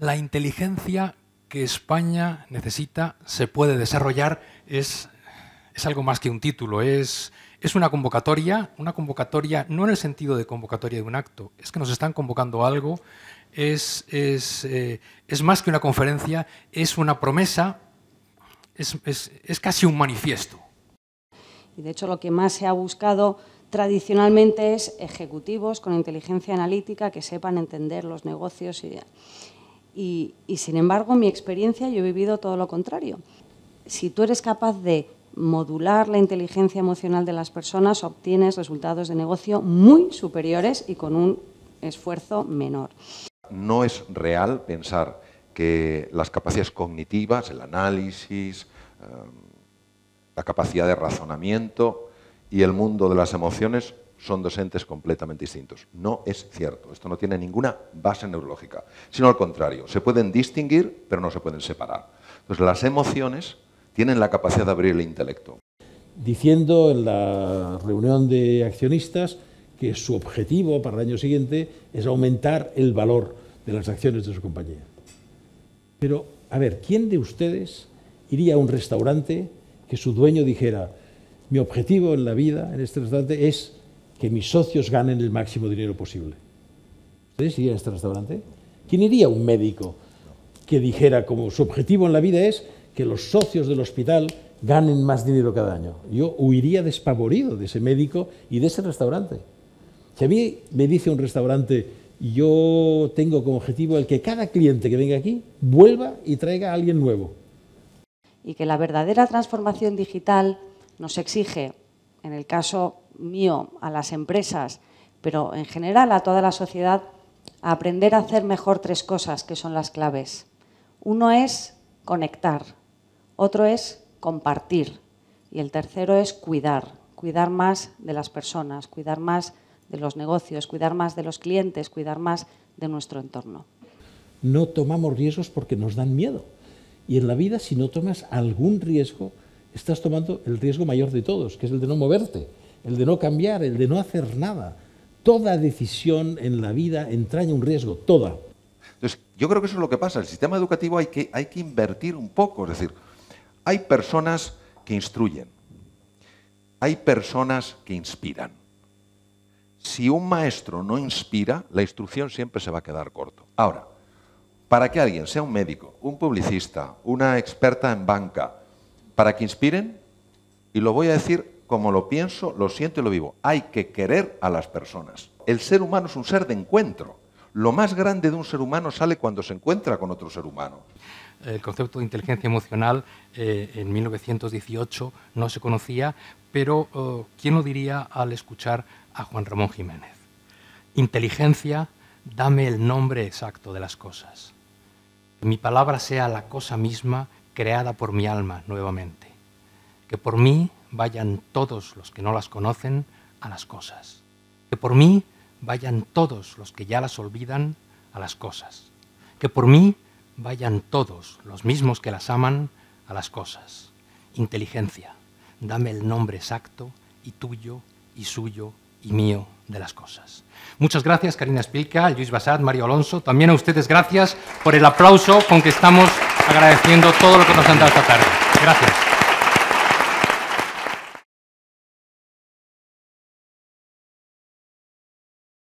La inteligencia que España necesita, se puede desarrollar, es, es algo más que un título, es, es una convocatoria, una convocatoria no en el sentido de convocatoria de un acto, es que nos están convocando algo, es, eh, es, más que una conferencia, es una promesa, es, es, casi un manifiesto. Y de hecho lo que más se ha buscado tradicionalmente es ejecutivos con inteligencia analítica que sepan entender los negocios y y, sin embargo, mi experiencia yo he vivido todo lo contrario. Si tú eres capaz de modular la inteligencia emocional de las personas, obtienes resultados de negocio muy superiores y con un esfuerzo menor. No es real pensar que las capacidades cognitivas, el análisis, em, la capacidad de razonamiento y el mundo de las emociones son dos entes completamente distintos. No es cierto, esto no tiene ninguna base neurológica, sino al contrario, se pueden distinguir, pero no se pueden separar. Entonces, las emociones tienen la capacidad de abrir el intelecto. Diciendo en la reunión de accionistas que su objetivo para el año siguiente es aumentar el valor de las acciones de su compañía. Pero, a ver, ¿quién de ustedes iría a un restaurante que su dueño dijera, mi objetivo en la vida, en este restaurante, es que mis socios ganen el máximo dinero posible. ¿Ustedes irían a este restaurante? ¿Quién iría un médico que dijera como su objetivo en la vida es que los socios del hospital ganen más dinero cada año? Yo huiría despavorido de ese médico y de ese restaurante. Si a mí me dice un restaurante, yo tengo como objetivo el que cada cliente que venga aquí vuelva y traiga a alguien nuevo. Y que la verdadera transformación digital nos exige, en el caso mío a las empresas, pero en general a toda la sociedad, aprender a hacer mejor tres cosas que son las claves. Uno es conectar, otro es compartir y el tercero es cuidar, cuidar más de las personas, cuidar más de los negocios, cuidar más de los clientes, cuidar más de nuestro entorno. No tomamos riesgos porque nos dan miedo. Y en la vida, si no tomas algún riesgo, estás tomando el riesgo mayor de todos, que es el de no moverte el de no cambiar, el de no hacer nada. Toda decisión en la vida entraña un riesgo, toda. Entonces, yo creo que eso es lo que pasa. El sistema educativo hay que, hay que invertir un poco. Es decir, hay personas que instruyen, hay personas que inspiran. Si un maestro no inspira, la instrucción siempre se va a quedar corto. Ahora, para que alguien sea un médico, un publicista, una experta en banca, para que inspiren, y lo voy a decir como lo pienso, lo siento y lo vivo. Hay que querer a las personas. El ser humano es un ser de encuentro. Lo más grande de un ser humano sale cuando se encuentra con otro ser humano. El concepto de inteligencia emocional eh, en 1918 no se conocía, pero oh, ¿quién lo diría al escuchar a Juan Ramón Jiménez? Inteligencia, dame el nombre exacto de las cosas. Que mi palabra sea la cosa misma creada por mi alma nuevamente. Que por mí vayan todos los que no las conocen a las cosas. Que por mí vayan todos los que ya las olvidan a las cosas. Que por mí vayan todos los mismos que las aman a las cosas. Inteligencia, dame el nombre exacto y tuyo y suyo y mío de las cosas. Muchas gracias, Karina Spilka, Luis Basad, Mario Alonso. También a ustedes gracias por el aplauso con que estamos agradeciendo todo lo que nos han dado esta tarde. Gracias.